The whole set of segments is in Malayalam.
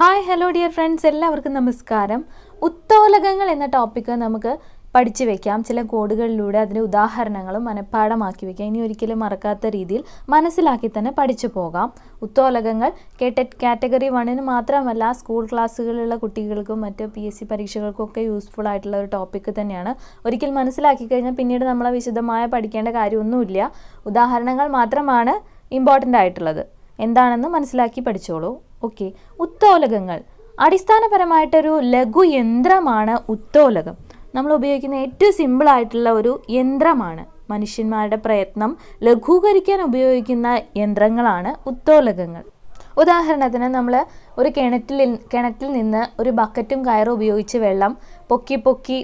ഹായ് ഹലോ ഡിയർ ഫ്രണ്ട്സ് എല്ലാവർക്കും നമസ്കാരം ഉത്തോലകങ്ങൾ എന്ന ടോപ്പിക്ക് നമുക്ക് പഠിച്ചു വെക്കാം ചില കോഡുകളിലൂടെ അതിൻ്റെ ഉദാഹരണങ്ങളും മനഃപ്പാടമാക്കി വെക്കാം ഇനി ഒരിക്കലും മറക്കാത്ത രീതിയിൽ മനസ്സിലാക്കി തന്നെ പഠിച്ചു പോകാം ഉത്തോലകങ്ങൾ കേട്ട കാറ്റഗറി വണ്ണിന് മാത്രമല്ല സ്കൂൾ ക്ലാസ്സുകളിലുള്ള കുട്ടികൾക്കും മറ്റ് പി എസ് സി പരീക്ഷകൾക്കൊക്കെ യൂസ്ഫുൾ ആയിട്ടുള്ള ഒരു ടോപ്പിക്ക് തന്നെയാണ് ഒരിക്കൽ മനസ്സിലാക്കി കഴിഞ്ഞാൽ പിന്നീട് നമ്മളെ വിശദമായ പഠിക്കേണ്ട കാര്യമൊന്നുമില്ല ഉദാഹരണങ്ങൾ മാത്രമാണ് ഇമ്പോർട്ടൻ്റ് ആയിട്ടുള്ളത് എന്താണെന്ന് മനസ്സിലാക്കി പഠിച്ചോളൂ ഓക്കെ ഉത്തോലകങ്ങൾ അടിസ്ഥാനപരമായിട്ടൊരു ലഘു യന്ത്രമാണ് ഉത്തോലകം നമ്മൾ ഉപയോഗിക്കുന്ന ഏറ്റവും സിമ്പിളായിട്ടുള്ള ഒരു യന്ത്രമാണ് മനുഷ്യന്മാരുടെ പ്രയത്നം ലഘൂകരിക്കാൻ ഉപയോഗിക്കുന്ന യന്ത്രങ്ങളാണ് ഉത്തോലകങ്ങൾ ഉദാഹരണത്തിന് നമ്മൾ ഒരു കിണറ്റിൽ കിണറ്റിൽ നിന്ന് ഒരു ബക്കറ്റും കയറും ഉപയോഗിച്ച് വെള്ളം പൊക്കി പൊക്കി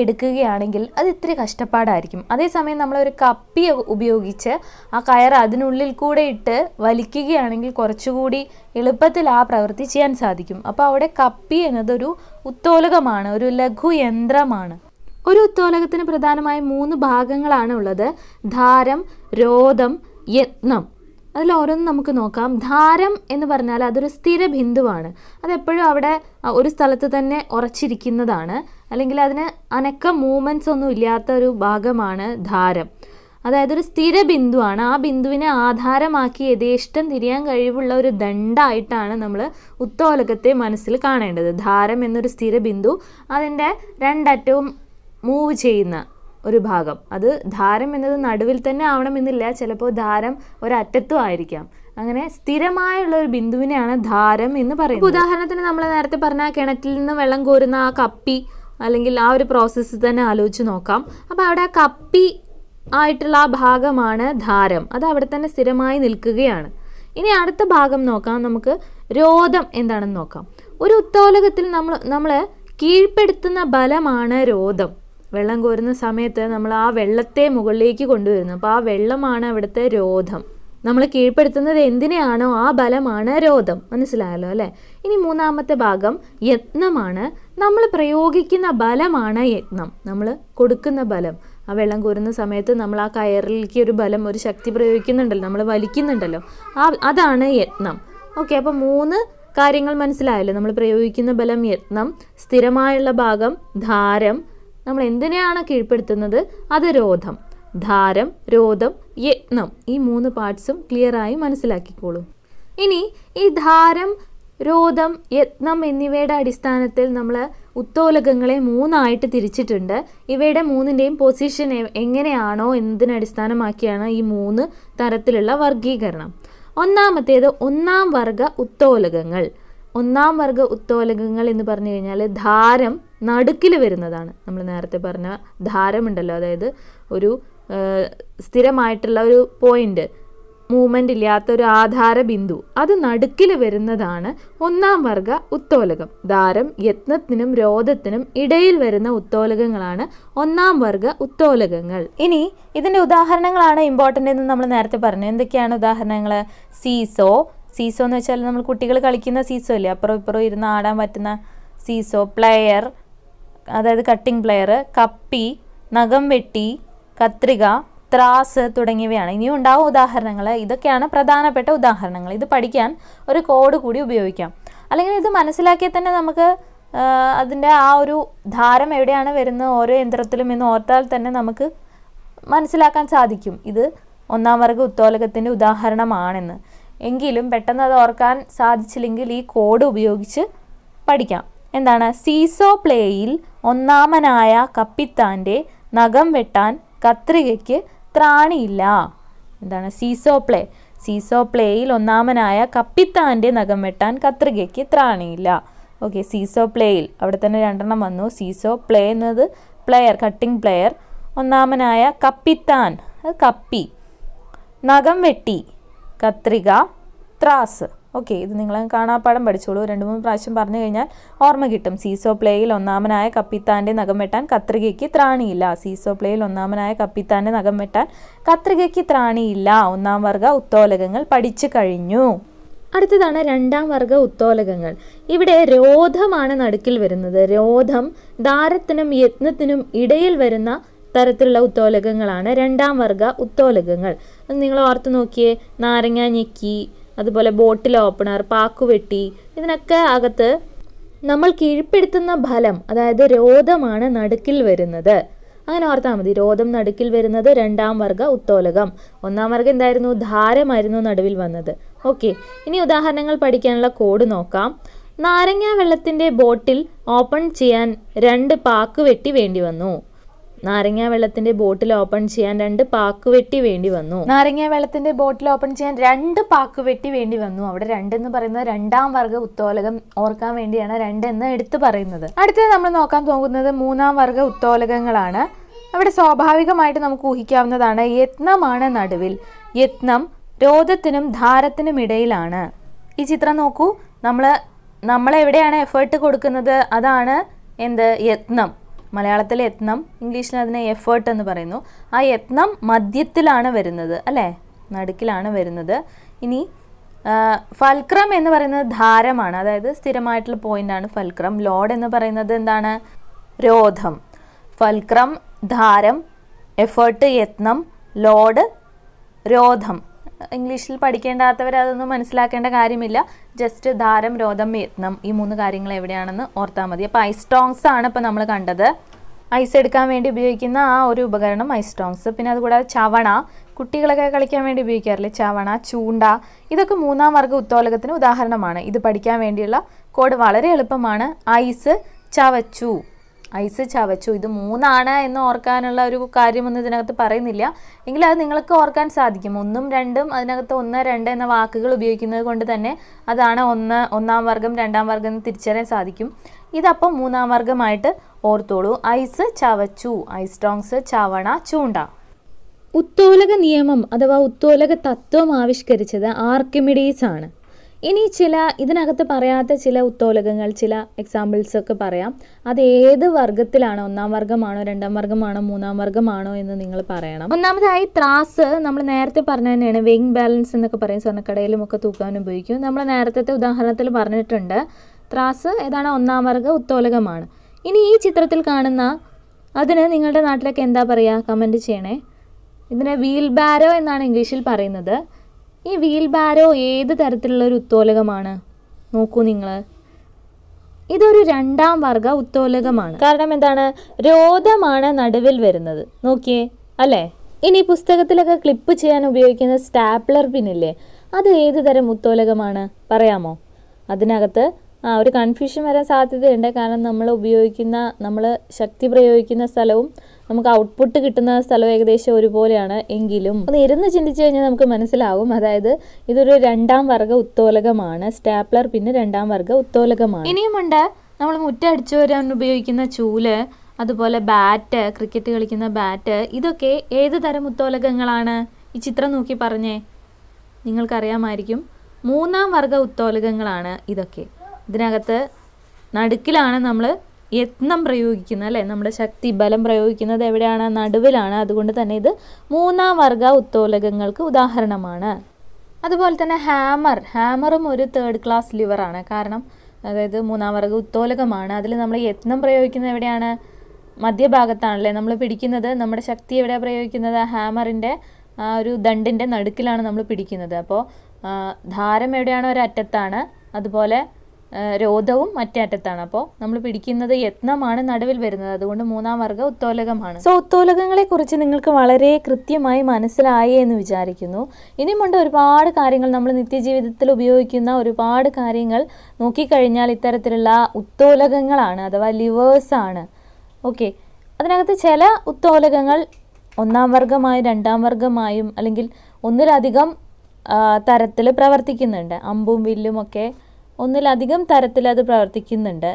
എടുക്കുകയാണെങ്കിൽ അത് ഇത്തിരി കഷ്ടപ്പാടായിരിക്കും അതേസമയം നമ്മളൊരു കപ്പി ഉപയോഗിച്ച് ആ കയർ അതിനുള്ളിൽ കൂടെ ഇട്ട് വലിക്കുകയാണെങ്കിൽ കുറച്ചുകൂടി എളുപ്പത്തിൽ ആ പ്രവൃത്തി ചെയ്യാൻ സാധിക്കും അപ്പോൾ അവിടെ കപ്പി എന്നതൊരു ഉത്തോലകമാണ് ഒരു ലഘു യന്ത്രമാണ് ഒരു ഉത്തോലകത്തിന് പ്രധാനമായും മൂന്ന് ഭാഗങ്ങളാണ് ഉള്ളത് ധാരം രോധം യത്നം അതിൽ ഓരോന്നും നമുക്ക് നോക്കാം ധാരം എന്ന് പറഞ്ഞാൽ അതൊരു സ്ഥിര ബിന്ദുവാണ് അതെപ്പോഴും അവിടെ ഒരു സ്ഥലത്ത് തന്നെ ഉറച്ചിരിക്കുന്നതാണ് അല്ലെങ്കിൽ അതിന് അനക്ക മൂവ്മെൻറ്റ്സ് ഒന്നും ഇല്ലാത്ത ഒരു ഭാഗമാണ് ധാരം അതായത് ഒരു സ്ഥിര ബിന്ദുവാണ് ആ ബിന്ദുവിനെ ആധാരമാക്കി യഥേഷ്ടം തിരിയാൻ കഴിവുള്ള ഒരു ദണ്ഡായിട്ടാണ് നമ്മൾ ഉത്തോലകത്തെ മനസ്സിൽ കാണേണ്ടത് ധാരം എന്നൊരു സ്ഥിര ബിന്ദു അതിൻ്റെ രണ്ടറ്റവും മൂവ് ചെയ്യുന്ന ഒരു ഭാഗം അത് ധാരം എന്നത് നടുവിൽ തന്നെ ആവണമെന്നില്ല ചിലപ്പോൾ ധാരം ഒരറ്റത്തും ആയിരിക്കാം അങ്ങനെ സ്ഥിരമായുള്ള ഒരു ബിന്ദുവിനെയാണ് ധാരം എന്ന് പറയുന്നത് ഉദാഹരണത്തിന് നമ്മൾ നേരത്തെ പറഞ്ഞ കിണറ്റിൽ നിന്ന് വെള്ളം കോരുന്ന ആ കപ്പി അല്ലെങ്കിൽ ആ ഒരു പ്രോസസ്സ് തന്നെ ആലോചിച്ച് നോക്കാം അപ്പോൾ അവിടെ ആ കപ്പി ആയിട്ടുള്ള ആ ഭാഗമാണ് ധാരം അത് അവിടെ തന്നെ സ്ഥിരമായി നിൽക്കുകയാണ് ഇനി അടുത്ത ഭാഗം നോക്കാം നമുക്ക് രോധം എന്താണെന്ന് നോക്കാം ഒരു ഉത്തോലകത്തിൽ നമ്മൾ നമ്മൾ കീഴ്പ്പെടുത്തുന്ന ബലമാണ് രോധം വെള്ളം കോരുന്ന സമയത്ത് നമ്മൾ ആ വെള്ളത്തെ മുകളിലേക്ക് കൊണ്ടുവരുന്നു അപ്പോൾ ആ വെള്ളമാണ് അവിടുത്തെ രോധം നമ്മൾ കീഴ്പ്പെടുത്തുന്നത് എന്തിനെയാണോ ആ ബലമാണ് രോധം മനസ്സിലായല്ലോ അല്ലേ ഇനി മൂന്നാമത്തെ ഭാഗം യത്നമാണ് നമ്മൾ പ്രയോഗിക്കുന്ന ബലമാണ് യത്നം നമ്മൾ കൊടുക്കുന്ന ബലം ആ വെള്ളം കോരുന്ന സമയത്ത് നമ്മൾ ആ കയറിലേക്ക് ഒരു ബലം ഒരു ശക്തി പ്രയോഗിക്കുന്നുണ്ടല്ലോ നമ്മൾ വലിക്കുന്നുണ്ടല്ലോ ആ അതാണ് യത്നം ഓക്കെ അപ്പോൾ മൂന്ന് കാര്യങ്ങൾ മനസ്സിലായല്ലോ നമ്മൾ പ്രയോഗിക്കുന്ന ബലം യത്നം സ്ഥിരമായുള്ള ഭാഗം ധാരം നമ്മൾ എന്തിനെയാണ് കീഴ്പ്പെടുത്തുന്നത് അത് രോധം ധാരം രോധം യത്നം ഈ മൂന്ന് പാർട്സും ക്ലിയറായി മനസ്സിലാക്കിക്കോളൂ ഇനി ഈ ധാരം രോധം യത്നം എന്നിവയുടെ അടിസ്ഥാനത്തിൽ നമ്മൾ ഉത്തോലകങ്ങളെ മൂന്നായിട്ട് തിരിച്ചിട്ടുണ്ട് ഇവയുടെ മൂന്നിൻ്റെയും പൊസിഷൻ എങ്ങനെയാണോ എന്നതിനടിസ്ഥാനമാക്കിയാണ് ഈ മൂന്ന് തരത്തിലുള്ള വർഗീകരണം ഒന്നാമത്തേത് ഒന്നാം വർഗ ഉത്തോലകങ്ങൾ ഒന്നാം വർഗ ഉത്തോലകങ്ങൾ എന്ന് പറഞ്ഞു കഴിഞ്ഞാൽ ധാരം നടുക്കിൽ വരുന്നതാണ് നമ്മൾ നേരത്തെ പറഞ്ഞ ധാരമുണ്ടല്ലോ അതായത് ഒരു സ്ഥിരമായിട്ടുള്ള ഒരു പോയിന്റ് മൂവ്മെൻ്റ് ഇല്ലാത്ത ഒരു ആധാര ബിന്ദു അത് നടുക്കിൽ വരുന്നതാണ് ഒന്നാം വർഗ ഉത്തോലകം ധാരം യത്നത്തിനും രോധത്തിനും ഇടയിൽ വരുന്ന ഉത്തോലകങ്ങളാണ് ഒന്നാം വർഗ ഉത്തോലകങ്ങൾ ഇനി ഇതിൻ്റെ ഉദാഹരണങ്ങളാണ് ഇമ്പോർട്ടൻ്റ് എന്ന് നമ്മൾ നേരത്തെ പറഞ്ഞു എന്തൊക്കെയാണ് ഉദാഹരണങ്ങൾ സീസോ സീസോ എന്ന് വെച്ചാൽ നമ്മൾ കുട്ടികൾ കളിക്കുന്ന സീസോ അല്ലേ അപ്പുറം ഇപ്പുറം ഇരുന്ന് ആടാൻ പറ്റുന്ന സീസോ പ്ലെയർ അതായത് കട്ടിംഗ് പ്ലെയർ കപ്പി നഖം വെട്ടി കത്രിക ത്രാസ് തുടങ്ങിയവയാണ് ഇനിയും ഉണ്ടാവും ഉദാഹരണങ്ങൾ ഇതൊക്കെയാണ് പ്രധാനപ്പെട്ട ഉദാഹരണങ്ങൾ ഇത് പഠിക്കാൻ ഒരു കോഡ് കൂടി ഉപയോഗിക്കാം അല്ലെങ്കിൽ ഇത് മനസ്സിലാക്കിയാൽ തന്നെ നമുക്ക് അതിൻ്റെ ആ ഒരു ധാരം എവിടെയാണ് വരുന്നത് ഓരോ യന്ത്രത്തിലും എന്ന് ഓർത്താൽ തന്നെ നമുക്ക് മനസ്സിലാക്കാൻ സാധിക്കും ഇത് ഒന്നാം വർഗ ഉത്തോലകത്തിൻ്റെ ഉദാഹരണമാണെന്ന് എങ്കിലും പെട്ടെന്ന് അത് ഓർക്കാൻ സാധിച്ചില്ലെങ്കിൽ ഈ കോഡ് ഉപയോഗിച്ച് പഠിക്കാം എന്താണ് സീസോ പ്ലേയിൽ ഒന്നാമനായ കപ്പിത്താൻ്റെ നഖം വെട്ടാൻ കത്രികയ്ക്ക് ത്രാണിയില്ല എന്താണ് സീസോ പ്ലേ സീസോ പ്ലേയിൽ ഒന്നാമനായ കപ്പിത്താൻ്റെ നഖം വെട്ടാൻ കത്രികയ്ക്ക് ത്രാണിയില്ല ഓക്കെ സീസോ പ്ലേയിൽ അവിടെ തന്നെ രണ്ടെണ്ണം വന്നു സീസോ പ്ലേ എന്നത് പ്ലെയർ കട്ടിംഗ് പ്ലെയർ ഒന്നാമനായ കപ്പിത്താൻ കപ്പി നഖം വെട്ടി കത്രിക ത്രാസ് ഓക്കെ ഇത് നിങ്ങൾ കാണാപ്പാടം പഠിച്ചോളൂ രണ്ട് മൂന്ന് പ്രാവശ്യം പറഞ്ഞു കഴിഞ്ഞാൽ ഓർമ്മ കിട്ടും സീസോ പ്ലേയിൽ ഒന്നാമനായ കപ്പിത്താൻ്റെ നഖം വെട്ടാൻ കത്രികയ്ക്ക് ത്രാണിയില്ല സീസോ പ്ലേയിൽ ഒന്നാമനായ കപ്പിത്താൻ്റെ നഖം വെട്ടാൻ കത്രികയ്ക്ക് ത്രാണിയില്ല ഒന്നാം വർഗ ഉത്തോലകങ്ങൾ പഠിച്ചു കഴിഞ്ഞു അടുത്തതാണ് രണ്ടാം വർഗ ഉത്തോലകങ്ങൾ ഇവിടെ രോധമാണ് നടുക്കിൽ വരുന്നത് രോധം ദാരത്തിനും യത്നത്തിനും ഇടയിൽ വരുന്ന തരത്തിലുള്ള ഉത്തോലകങ്ങളാണ് രണ്ടാം വർഗ ഉത്തോലകങ്ങൾ നിങ്ങൾ ഓർത്ത് നോക്കിയേ നാരങ്ങാ ഞെക്കി അതുപോലെ ബോട്ടിൽ ഓപ്പണർ പാക്കുവെട്ടി ഇതിനൊക്കെ അകത്ത് നമ്മൾ കീഴ്പ്പെടുത്തുന്ന ഫലം അതായത് രോധമാണ് നടുക്കിൽ വരുന്നത് അങ്ങനെ ഓർത്താൽ മതി രോധം നടുക്കിൽ വരുന്നത് രണ്ടാം വർഗ ഉത്തോലകം ഒന്നാം വർഗം എന്തായിരുന്നു ധാരമായിരുന്നു നടുവിൽ വന്നത് ഓക്കെ ഇനി ഉദാഹരണങ്ങൾ പഠിക്കാനുള്ള കോഡ് നോക്കാം നാരങ്ങ വെള്ളത്തിൻ്റെ ബോട്ടിൽ ഓപ്പൺ ചെയ്യാൻ രണ്ട് പാക്ക് വെട്ടി വേണ്ടി വന്നു നാരങ്ങ വെള്ളത്തിന്റെ ബോട്ടിൽ ഓപ്പൺ ചെയ്യാൻ രണ്ട് പാക്ക് വെട്ടി വേണ്ടി വന്നു നാരങ്ങ വെള്ളത്തിന്റെ ബോട്ടിൽ ഓപ്പൺ ചെയ്യാൻ രണ്ട് പാക്ക് വെട്ടി വേണ്ടി വന്നു അവിടെ രണ്ടെന്ന് പറയുന്നത് രണ്ടാം വർഗ ഉത്തോലകം ഓർക്കാൻ വേണ്ടിയാണ് രണ്ടെന്ന് എടുത്തു പറയുന്നത് അടുത്തത് നമ്മൾ നോക്കാൻ പോകുന്നത് മൂന്നാം വർഗ ഉത്തോലകങ്ങളാണ് അവിടെ സ്വാഭാവികമായിട്ട് നമുക്ക് ഊഹിക്കാവുന്നതാണ് യത്നമാണ് നടുവിൽ യത്നം രോധത്തിനും ധാരത്തിനും ഇടയിലാണ് ഈ ചിത്രം നോക്കൂ നമ്മൾ നമ്മളെവിടെയാണ് എഫേർട്ട് കൊടുക്കുന്നത് അതാണ് എന്ത് യത്നം മലയാളത്തിൽ യത്നം ഇംഗ്ലീഷിൽ അതിനെ എഫേർട്ട് എന്ന് പറയുന്നു ആ യത്നം മധ്യത്തിലാണ് വരുന്നത് അല്ലേ നടുക്കിലാണ് വരുന്നത് ഇനി ഫൽക്രം എന്ന് പറയുന്നത് ധാരമാണ് അതായത് സ്ഥിരമായിട്ടുള്ള പോയിന്റാണ് ഫൽക്രം ലോഡ് എന്ന് പറയുന്നത് എന്താണ് രോധം ഫൽക്രം ധാരം എഫേർട്ട് യത്നം ലോഡ് രോധം ഇംഗ്ലീഷിൽ പഠിക്കേണ്ടാത്തവർ അതൊന്നും മനസ്സിലാക്കേണ്ട കാര്യമില്ല ജസ്റ്റ് ധാരം രോധം യത്നം ഈ മൂന്ന് കാര്യങ്ങൾ എവിടെയാണെന്ന് ഓർത്താൽ മതി അപ്പോൾ ഐസ്റ്റോങ്സ് ആണ് ഇപ്പോൾ നമ്മൾ കണ്ടത് ഐസ് എടുക്കാൻ വേണ്ടി ഉപയോഗിക്കുന്ന ആ ഒരു ഉപകരണം ഐസ്റ്റോങ്സ് പിന്നെ അതുകൂടാതെ ചവണ കുട്ടികളൊക്കെ കളിക്കാൻ വേണ്ടി ഉപയോഗിക്കാറില്ലേ ചവണ ചൂണ്ട ഇതൊക്കെ മൂന്നാം വർഗ്ഗ ഉത്തോലകത്തിന് ഉദാഹരണമാണ് ഇത് പഠിക്കാൻ വേണ്ടിയുള്ള കോഡ് വളരെ എളുപ്പമാണ് ഐസ് ചവച്ചു ഐസ് ചവച്ചു ഇത് മൂന്നാണ് എന്ന് ഓർക്കാനുള്ള ഒരു കാര്യമൊന്നും ഇതിനകത്ത് പറയുന്നില്ല എങ്കിൽ അത് നിങ്ങൾക്ക് ഓർക്കാൻ സാധിക്കും ഒന്നും രണ്ടും അതിനകത്ത് ഒന്ന് രണ്ട് എന്ന വാക്കുകൾ ഉപയോഗിക്കുന്നത് കൊണ്ട് തന്നെ അതാണ് ഒന്ന് ഒന്നാം വർഗം രണ്ടാം വർഗം എന്ന് തിരിച്ചറിയാൻ സാധിക്കും ഇതപ്പം മൂന്നാം വർഗമായിട്ട് ഓർത്തോളൂ ഐസ് ചവച്ചു ഐസ് ടോങ്സ് ചവണ ചൂണ്ട ഉത്തോലക നിയമം അഥവാ ഉത്തോലക തത്വം ആവിഷ്കരിച്ചത് ആർക്കിമിഡീസ് ആണ് ഇനി ചില ഇതിനകത്ത് പറയാത്ത ചില ഉത്തോലകങ്ങൾ ചില എക്സാമ്പിൾസ് ഒക്കെ പറയാം അത് ഏത് വർഗത്തിലാണോ ഒന്നാം വർഗമാണോ രണ്ടാം വർഗമാണോ മൂന്നാം വർഗമാണോ എന്ന് നിങ്ങൾ പറയണം ഒന്നാമതായി ത്രാസ് നമ്മൾ നേരത്തെ പറഞ്ഞ തന്നെയാണ് വെയിങ് ബാലൻസ് എന്നൊക്കെ പറയും സ്വർണ്ണക്കടയിലും ഒക്കെ തൂക്കാൻ ഉപയോഗിക്കും നമ്മൾ നേരത്തെ ഉദാഹരണത്തിൽ പറഞ്ഞിട്ടുണ്ട് ത്രാസ് ഏതാണ് ഒന്നാം വർഗ ഉത്തോലകമാണ് ഇനി ഈ ചിത്രത്തിൽ കാണുന്ന അതിന് നിങ്ങളുടെ നാട്ടിലൊക്കെ എന്താ പറയുക കമൻറ്റ് ചെയ്യണേ ഇതിനെ വീൽ ബാരോ എന്നാണ് ഇംഗ്ലീഷിൽ പറയുന്നത് ഈ വീൽ ബാരോ ഏത് തരത്തിലുള്ള ഒരു ഉത്തോലകമാണ് നോക്കൂ നിങ്ങൾ ഇതൊരു രണ്ടാം വർഗ ഉത്തോലകമാണ് കാരണം എന്താണ് രോധമാണ് നടുവിൽ വരുന്നത് നോക്കിയേ അല്ലേ ഇനി പുസ്തകത്തിലൊക്കെ ക്ലിപ്പ് ചെയ്യാൻ ഉപയോഗിക്കുന്ന സ്റ്റാപ്ലർ പിന്നില്ലേ അത് ഏത് തരം ഉത്തോലകമാണ് പറയാമോ അതിനകത്ത് ഒരു കൺഫ്യൂഷൻ വരാൻ സാധ്യതയുണ്ട് കാരണം നമ്മൾ ഉപയോഗിക്കുന്ന നമ്മൾ ശക്തി പ്രയോഗിക്കുന്ന സ്ഥലവും നമുക്ക് ഔട്ട്പുട്ട് കിട്ടുന്ന സ്ഥലം ഏകദേശം ഒരുപോലെയാണ് എങ്കിലും ഒന്ന് ഇരുന്ന് ചിന്തിച്ചു കഴിഞ്ഞാൽ നമുക്ക് മനസ്സിലാവും അതായത് ഇതൊരു രണ്ടാം വർഗ ഉത്തോലകമാണ് സ്റ്റാപ്ലർ പിന്നെ രണ്ടാം വർഗ ഉത്തോലകമാണ് ഇനിയുമുണ്ട് നമ്മൾ മുറ്റടിച്ചു വരാൻ ഉപയോഗിക്കുന്ന ചൂല് അതുപോലെ ബാറ്റ് ക്രിക്കറ്റ് കളിക്കുന്ന ബാറ്റ് ഇതൊക്കെ ഏത് തരം ഉത്തോലകങ്ങളാണ് ഈ ചിത്രം നോക്കി പറഞ്ഞേ നിങ്ങൾക്കറിയാമായിരിക്കും മൂന്നാം വർഗ ഉത്തോലകങ്ങളാണ് ഇതൊക്കെ ഇതിനകത്ത് നടുക്കിലാണ് നമ്മൾ യത്നം പ്രയോഗിക്കുന്നത് അല്ലേ നമ്മുടെ ശക്തി ബലം പ്രയോഗിക്കുന്നത് എവിടെയാണ് നടുവിലാണ് അതുകൊണ്ട് തന്നെ ഇത് മൂന്നാം വർഗ ഉത്തോലകങ്ങൾക്ക് ഉദാഹരണമാണ് അതുപോലെ തന്നെ ഹാമർ ഹാമറും ഒരു തേർഡ് ക്ലാസ് ലിവറാണ് കാരണം അതായത് മൂന്നാം വർഗ ഉത്തോലകമാണ് അതിൽ നമ്മൾ യത്നം പ്രയോഗിക്കുന്നത് എവിടെയാണ് മധ്യഭാഗത്താണല്ലേ നമ്മൾ പിടിക്കുന്നത് നമ്മുടെ ശക്തി എവിടെയാണ് പ്രയോഗിക്കുന്നത് ഹാമറിൻ്റെ ആ ഒരു ദണ്ടിൻ്റെ നടുക്കിലാണ് നമ്മൾ പിടിക്കുന്നത് അപ്പോൾ ധാരം എവിടെയാണോ ഒരറ്റത്താണ് അതുപോലെ രോധവും മറ്റേ അറ്റത്താണ് അപ്പോൾ നമ്മൾ പിടിക്കുന്നത് യത്നമാണ് നടുവിൽ വരുന്നത് അതുകൊണ്ട് മൂന്നാം വർഗ്ഗ ഉത്തോലകമാണ് സോ ഉത്തോലകങ്ങളെ കുറിച്ച് നിങ്ങൾക്ക് വളരെ കൃത്യമായി മനസ്സിലായി എന്ന് വിചാരിക്കുന്നു ഇനിയുമുണ്ട് ഒരുപാട് കാര്യങ്ങൾ നമ്മൾ നിത്യജീവിതത്തിൽ ഉപയോഗിക്കുന്ന ഒരുപാട് കാര്യങ്ങൾ നോക്കിക്കഴിഞ്ഞാൽ ഇത്തരത്തിലുള്ള ഉത്തോലകങ്ങളാണ് അഥവാ ലിവേഴ്സ് ആണ് ഓക്കെ അതിനകത്ത് ചില ഉത്തോലകങ്ങൾ ഒന്നാം വർഗമായും രണ്ടാം വർഗമായും അല്ലെങ്കിൽ ഒന്നിലധികം തരത്തിൽ പ്രവർത്തിക്കുന്നുണ്ട് അമ്പും വില്ലും ഒക്കെ ഒന്നിലധികം തരത്തിൽ അത് പ്രവർത്തിക്കുന്നുണ്ട്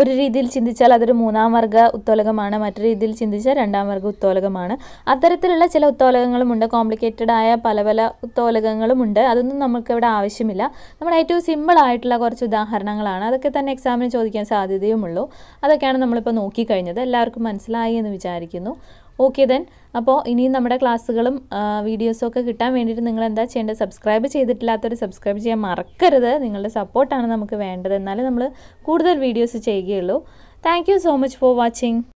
ഒരു രീതിയിൽ ചിന്തിച്ചാൽ അതൊരു മൂന്നാം വർഗ ഉത്തോലകമാണ് മറ്റു രീതിയിൽ ചിന്തിച്ചാൽ രണ്ടാം വർഗ ഉത്തോലകമാണ് അത്തരത്തിലുള്ള ചില ഉത്തോലകങ്ങളുമുണ്ട് കോംപ്ലിക്കേറ്റഡ് ആയ പല പല ഉത്തോലകങ്ങളുമുണ്ട് അതൊന്നും നമുക്കിവിടെ ആവശ്യമില്ല നമ്മൾ ഏറ്റവും സിമ്പിൾ ആയിട്ടുള്ള കുറച്ച് ഉദാഹരണങ്ങളാണ് അതൊക്കെ തന്നെ എക്സാമിന് ചോദിക്കാൻ സാധ്യതയുമുള്ളൂ അതൊക്കെയാണ് നമ്മളിപ്പോൾ നോക്കിക്കഴിഞ്ഞത് എല്ലാവർക്കും മനസ്സിലായി എന്ന് വിചാരിക്കുന്നു ഓക്കെ ദെൻ അപ്പോൾ ഇനിയും നമ്മുടെ ക്ലാസ്സുകളും വീഡിയോസും ഒക്കെ കിട്ടാൻ വേണ്ടിയിട്ട് നിങ്ങൾ എന്താ ചെയ്യേണ്ടത് സബ്സ്ക്രൈബ് ചെയ്തിട്ടില്ലാത്തവർ സബ്സ്ക്രൈബ് ചെയ്യാൻ മറക്കരുത് നിങ്ങളുടെ സപ്പോർട്ടാണ് നമുക്ക് വേണ്ടത് എന്നാലേ നമ്മൾ കൂടുതൽ വീഡിയോസ് ചെയ്യുകയുള്ളൂ thank so much for watching